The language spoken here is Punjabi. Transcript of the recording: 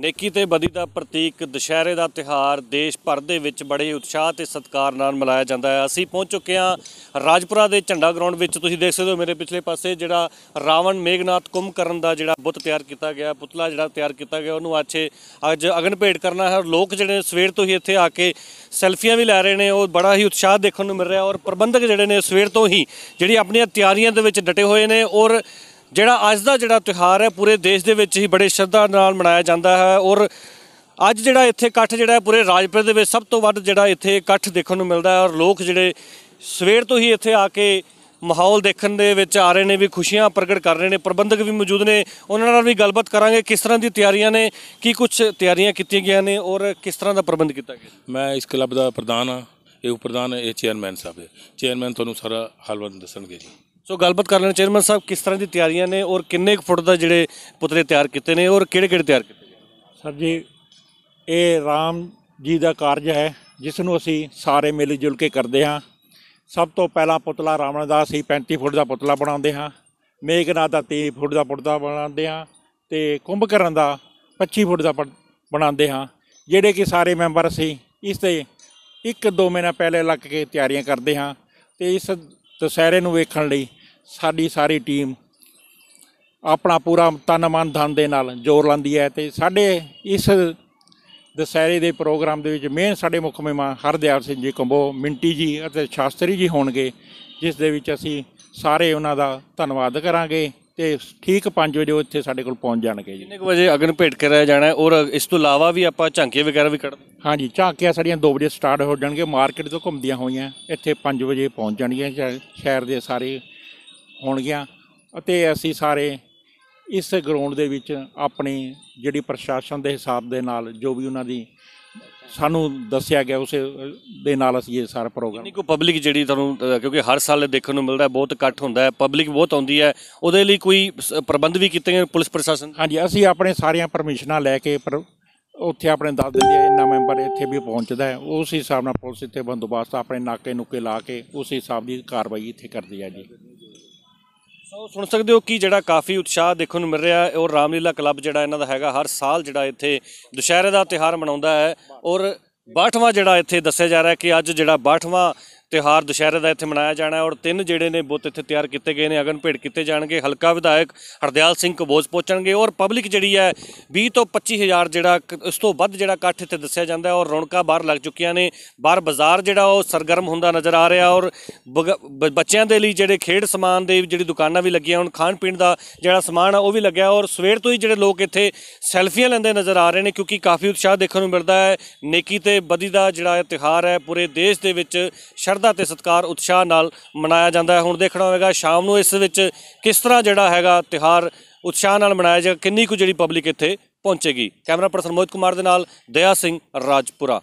ਨੇਕੀ ਤੇ ਬਦੀ ਦਾ ਪ੍ਰਤੀਕ ਦੁਸ਼ਹਿਰੇ ਦਾ ਤਿਹਾਰ ਦੇਸ਼ ਭਰ ਦੇ ਵਿੱਚ ਬੜੇ ਉਤਸ਼ਾਹ ਤੇ ਸਤਿਕਾਰ ਨਾਲ ਮਨਾਇਆ ਜਾਂਦਾ ਹੈ ਅਸੀਂ ਪਹੁੰਚ ਚੁੱਕੇ ਹਾਂ ਰਾਜਪੁਰਾ ਦੇ ਝੰਡਾ ਗਰਾਊਂਡ ਵਿੱਚ ਤੁਸੀਂ ਦੇਖ ਸਕਦੇ ਹੋ ਮੇਰੇ ਪਿਛਲੇ ਪਾਸੇ ਜਿਹੜਾ ਰਾਵਣ ਮੇਗਨਾਥ ਕੁੰਭਕਰਨ ਦਾ ਜਿਹੜਾ ਬੁੱਤ ਤਿਆਰ ਕੀਤਾ ਗਿਆ ਪੁਤਲਾ ਜਿਹੜਾ ਤਿਆਰ ਕੀਤਾ ਗਿਆ ਉਹਨੂੰ ਅੱਜ ਅੱਜ ਅਗਨ ਭੇਟ ਕਰਨਾ ਹੈ ਲੋਕ ਜਿਹੜੇ ਸਵੇਰ ਤੋਂ ਹੀ ਇੱਥੇ ਆ ਕੇ ਸੈਲਫੀਆਂ ਵੀ ਲੈ ਰਹੇ ਨੇ ਉਹ ਬੜਾ ਹੀ ਉਤਸ਼ਾਹ ਦੇਖਣ ਨੂੰ ਮਿਲ ਰਿਹਾ ਔਰ ਪ੍ਰਬੰਧਕ ਜਿਹੜੇ ਨੇ ਸਵੇਰ ਤੋਂ ਹੀ ਜਿਹੜੀ ਆਪਣੀਆਂ ਤਿਆਰੀਆਂ ਦੇ ਵਿੱਚ ਡਟੇ ਹੋਏ ਨੇ ਔਰ ਜਿਹੜਾ ਅੱਜ ਦਾ ਜਿਹੜਾ ਤਿਉਹਾਰ ਹੈ ਪੂਰੇ ਦੇਸ਼ ਦੇ ਵਿੱਚ ਹੀ ਬੜੇ ਸ਼ਰਧਾ ਨਾਲ ਮਨਾਇਆ ਜਾਂਦਾ ਹੈ ਔਰ ਅੱਜ ਜਿਹੜਾ ਇੱਥੇ ਇਕੱਠ ਜਿਹੜਾ ਹੈ ਪੂਰੇ ਰਾਜਪੁਰ ਦੇ ਵਿੱਚ ਸਭ ਤੋਂ ਵੱਧ ਜਿਹੜਾ ਇੱਥੇ ਇਕੱਠ ਦੇਖਣ ਨੂੰ ਮਿਲਦਾ ਹੈ ਔਰ ਲੋਕ ਜਿਹੜੇ ਸਵੇਰ ਤੋਂ ਹੀ ਇੱਥੇ ਆ ਕੇ ਮਾਹੌਲ ਦੇਖਣ ਦੇ ਵਿੱਚ ਆ ਰਹੇ ਨੇ ਵੀ ਖੁਸ਼ੀਆਂ ਪ੍ਰਗਟ ਕਰ ਰਹੇ ਨੇ ਪ੍ਰਬੰਧਕ ਵੀ ਮੌਜੂਦ ਨੇ ਉਹਨਾਂ ਨਾਲ ਵੀ ਗੱਲਬਾਤ ਕਰਾਂਗੇ ਕਿਸ ਤਰ੍ਹਾਂ ਦੀ ਤਿਆਰੀਆਂ ਨੇ ਕੀ ਕੁਝ ਤਿਆਰੀਆਂ ਕੀਤੀਆਂ ਗਈਆਂ ਨੇ ਔਰ ਕਿਸ ਤਰ੍ਹਾਂ ਦਾ ਪ੍ਰਬੰਧ ਕੀਤਾ ਗਿਆ ਮੈਂ ਇਸ ਕਲੱਬ ਦਾ ਪ੍ਰਧਾਨ ਹਾਂ ਇਹ ਪ੍ਰਧਾਨ ਇਹ ਚੇਅਰਮੈਨ ਸਾਹਿਬ ਹੈ ਚੇਅਰਮੈਨ ਤੁਹਾਨੂੰ ਸਾਰਾ ਹਾਲਵੰਦ ਦੱਸਣਗੇ ਜੀ ਸੋ ਗੱਲਬਾਤ ਕਰ ਲੈਣ ਚੇਅਰਮੈਨ ਸਾਹਿਬ ਕਿਸ ਤਰ੍ਹਾਂ ਦੀ ਤਿਆਰੀਆਂ ਨੇ ਔਰ ਕਿੰਨੇ ਕੁ ਫੁੱਟ ਦਾ ਜਿਹੜੇ ਪੁਤਲੇ ਤਿਆਰ ਕੀਤੇ ਨੇ ਔਰ ਕਿਹੜੇ ਕਿਹੜੇ ਤਿਆਰ ਕੀਤੇ ਸਰ ਜੀ ਇਹ ਰਾਮ ਜੀ ਦਾ ਕਾਰਜ ਹੈ ਜਿਸ ਨੂੰ ਅਸੀਂ ਸਾਰੇ ਮਿਲ ਜੁਲ ਕੇ ਕਰਦੇ ਹਾਂ ਸਭ ਤੋਂ ਪਹਿਲਾਂ ਪੁਤਲਾ ਰਾਵਣ ਦਾ ਅਸੀਂ 35 ਫੁੱਟ ਦਾ ਪੁਤਲਾ ਬਣਾਉਂਦੇ ਹਾਂ ਮੇਘਨਾਥ ਦਾ 30 ਫੁੱਟ ਦਾ ਪੁਤਲਾ ਬਣਾਉਂਦੇ ਹਾਂ ਤੇ ਕੁੰਭਕਰਨ ਦਾ 25 ਫੁੱਟ ਦਾ ਬਣਾਉਂਦੇ ਹਾਂ ਜਿਹੜੇ ਕਿ ਸਾਰੇ ਮੈਂਬਰ ਅਸੀਂ ਇਸ ਤੇ 1-2 ਮਹੀਨਾ ਪਹਿਲੇ ਲੱਗ ਕੇ ਤਿਆਰੀਆਂ ਕਰਦੇ ਹਾਂ ਤੇ ਇਸ ਦੁਸਹਿਰੇ ਨੂੰ ਵੇਖਣ ਲਈ ਸਾਡੀ ਸਾਰੀ ਟੀਮ ਆਪਣਾ ਪੂਰਾ ਤਨ ਮਨ ਧਨ ਦੇ ਨਾਲ ਜ਼ੋਰ ਲਾਉਂਦੀ ਹੈ ਤੇ ਸਾਡੇ ਇਸ ਦੁਸਹਿਰੇ ਦੇ ਪ੍ਰੋਗਰਾਮ ਦੇ ਵਿੱਚ ਮੇਨ ਸਾਡੇ ਮੁੱਖ ਮਹਿਮਾਨ ਹਰਦਿਆਲ ਸਿੰਘ ਜੀ ਕੰਬੋ ਮਿੰਟੀ ਜੀ ਅਤੇ ਸ਼ਾਸਤਰੀ ਜੀ ਹੋਣਗੇ ਜਿਸ ਦੇ ਵਿੱਚ ਅਸੀਂ ਸਾਰੇ ਉਹਨਾਂ ਦਾ ਧੰਨਵਾਦ ਕਰਾਂਗੇ ਤੇ ਠੀਕ 5 ਵਜੇ ਉਹ ਇੱਥੇ ਸਾਡੇ ਕੋਲ ਪਹੁੰਚ ਜਾਣਗੇ ਜੀ ਕਿੰਨੇ ਵਜੇ ਅਗਨ ਭੇਟ ਕਰਿਆ ਜਾਣਾ ਹੈ ਔਰ ਇਸ ਤੋਂ ਇਲਾਵਾ ਵੀ ਆਪਾਂ ਝਾਂਕੀਆਂ ਵਗੈਰਾ ਵੀ ਕੱਢ ਹਾਂਜੀ ਝਾਂਕੀਆਂ ਸਾਡੀਆਂ 2 ਵਜੇ ਸਟਾਰਟ ਹੋ ਜਾਣਗੇ ਮਾਰਕੀਟ ਤੋਂ ਘੁੰਮਦੀਆਂ ਹੋਈਆਂ ਇੱਥੇ 5 ਵਜੇ ਪਹੁੰਚ ਜਾਣਗੀਆਂ ਸ਼ਹਿਰ ਦੇ ਸਾਰੇ ਹੋਣਗੀਆਂ ਅਤੇ ਅਸੀਂ ਸਾਰੇ ਇਸ ਗਰਾਊਂਡ ਦੇ ਵਿੱਚ ਆਪਣੀ ਜਿਹੜੀ ਪ੍ਰਸ਼ਾਸਨ ਦੇ ਹਿਸਾਬ ਦੇ ਨਾਲ ਜੋ ਵੀ ਉਹਨਾਂ ਦੀ ਸਾਨੂੰ ਦੱਸਿਆ ਗਿਆ ਉਸ ਦੇ ਨਾਲ ਅਸੀਂ ਇਹ ਸਾਰਾ ਪ੍ਰੋਗਰਾਮ ਨਹੀਂ ਕੋਈ ਪਬਲਿਕ ਜਿਹੜੀ ਤੁਹਾਨੂੰ ਕਿਉਂਕਿ ਹਰ ਸਾਲ ਦੇਖਣ ਨੂੰ ਮਿਲਦਾ ਬਹੁਤ ਇਕੱਠ ਹੁੰਦਾ ਹੈ ਪਬਲਿਕ ਬਹੁਤ ਆਉਂਦੀ ਹੈ ਉਹਦੇ ਲਈ ਕੋਈ ਪ੍ਰਬੰਧ ਵੀ ਕੀਤੇ ਗਏ ਪੁਲਿਸ ਪ੍ਰਸ਼ਾਸਨ ਹਾਂਜੀ ਅਸੀਂ ਆਪਣੇ ਸਾਰੀਆਂ ਪਰਮਿਸ਼ਨਾਂ ਲੈ ਕੇ ਪਰ ਉੱਥੇ ਆਪਣੇ ਦੱਸ ਦਿੰਦੇ ਆ ਇੰਨਾ ਮੈਂਬਰ ਇੱਥੇ ਵੀ ਪਹੁੰਚਦਾ ਹੈ ਉਸ ਹਿਸਾਬ ਨਾਲ ਪੁਲਿਸ ਇੱਥੇ ਬੰਦੋਬਸਤ ਆਪਣੇ ਨਾਕੇ ਨੁਕੇ ਲਾ ਕੇ ਉਸ ਹਿਸਾਬ ਦੀ ਕਾਰਵਾਈ ਇੱਥੇ ਕਰਦੀ ਆ ਜੀ ਸੋ ਸੁਣ ਸਕਦੇ ਹੋ ਕਿ ਜਿਹੜਾ ਕਾਫੀ ਉਤਸ਼ਾਹ ਦੇਖਣ ਨੂੰ ਮਿਲ ਰਿਹਾ ਹੈ ਔਰ ਰਾਮਲੀਲਾ ਕਲੱਬ ਜਿਹੜਾ ਇਹਨਾਂ ਦਾ ਹੈਗਾ ਹਰ ਸਾਲ ਜਿਹੜਾ ਇੱਥੇ ਦੁਸ਼ਹਿਰੇ ਦਾ ਤਿਹਾਰ ਮਨਾਉਂਦਾ ਹੈ ਔਰ 62ਵਾਂ ਜਿਹੜਾ ਇੱਥੇ ਦੱਸਿਆ ਜਾ ਰਿਹਾ ਕਿ ਅੱਜ ਜਿਹੜਾ 62ਵਾਂ ਤਿਹਾਰ ਦੁਸ਼ਹਿਰੇ ਦਾ ਇੱਥੇ ਮਨਾਇਆ ਜਾਣਾ ਔਰ ਤਿੰਨ ਜਿਹੜੇ ਨੇ ਬੁੱਤ ਇੱਥੇ ਤਿਆਰ ਕੀਤੇ ਗਏ ਨੇ ਅਗਨ ਭੇਡ ਕੀਤੇ ਜਾਣਗੇ ਹਲਕਾ ਵਿਧਾਇਕ ਹਰਦਿਆਲ ਸਿੰਘ ਕਬੋਜ ਪਹੁੰਚਣਗੇ ਔਰ ਪਬਲਿਕ ਜਿਹੜੀ ਹੈ 20 ਤੋਂ 25000 ਜਿਹੜਾ ਇਸ ਤੋਂ ਵੱਧ ਜਿਹੜਾ ਇਕੱਠ ਇੱਥੇ ਦੱਸਿਆ ਜਾਂਦਾ ਔਰ ਰੌਣਕਾਂ ਬਾਹਰ ਲੱਗ ਚੁੱਕੀਆਂ ਨੇ ਬਾਹਰ ਬਾਜ਼ਾਰ ਜਿਹੜਾ ਉਹ ਸਰਗਰਮ ਹੁੰਦਾ ਨਜ਼ਰ ਆ ਰਿਹਾ ਔਰ ਬੱਚਿਆਂ ਦੇ ਲਈ ਜਿਹੜੇ ਖੇਡ ਸਮਾਨ ਦੇ ਜਿਹੜੀ ਦੁਕਾਨਾਂ ਵੀ ਲੱਗੀਆਂ ਹੁਣ ਖਾਣ ਪੀਣ ਦਾ ਜਿਹੜਾ ਸਮਾਨ ਆ ਉਹ ਵੀ ਲੱਗਿਆ ਔਰ ਸਵੇਰ ਤੋਂ ਹੀ ਜਿਹੜੇ ਲੋਕ ਇੱਥੇ ਸੈਲਫੀਆਂ ਲੈਂਦੇ ਨਜ਼ਰ ਆ ਰਹੇ ਨੇ ਕਿਉਂਕਿ ਕਾਫੀ ਉਤਸ਼ਾਹ ਦੇਖਣ ਨੂੰ ਮਿਲਦਾ ਹੈ ਨੇਕੀ ਤੇ ਬਦੀ ਦਾ ਜਿਹੜਾ ਇਤਿਹਾਸ ਹੈ ਪੂਰੇ ਦੇਸ਼ ਦੇ ਵਿੱਚ ਸ਼ਰਧਾ ਤੇ ਸਤਕਾਰ ਉਤਸ਼ਾਹ ਨਾਲ ਮਨਾਇਆ ਜਾਂਦਾ ਹੈ ਹੁਣ ਦੇਖਣਾ ਹੋਵੇਗਾ ਸ਼ਾਮ ਨੂੰ ਇਸ ਵਿੱਚ ਕਿਸ ਤਰ੍ਹਾਂ ਜਿਹੜਾ ਹੈਗਾ ਤਿਹਾਰ ਉਤਸ਼ਾਹ ਨਾਲ ਮਨਾਇਆ ਜਾਏਗਾ ਕਿੰਨੀ ਕੁ ਜਿਹੜੀ ਪਬਲਿਕ ਇੱਥੇ ਪਹੁੰਚੇਗੀ ਕੈਮਰਾ ਪਰਸਨ ਮੋਹਿਤ ਕੁਮਾਰ ਦੇ ਨਾਲ ਦਇਆ ਸਿੰਘ ਰਾਜਪੁਰਾ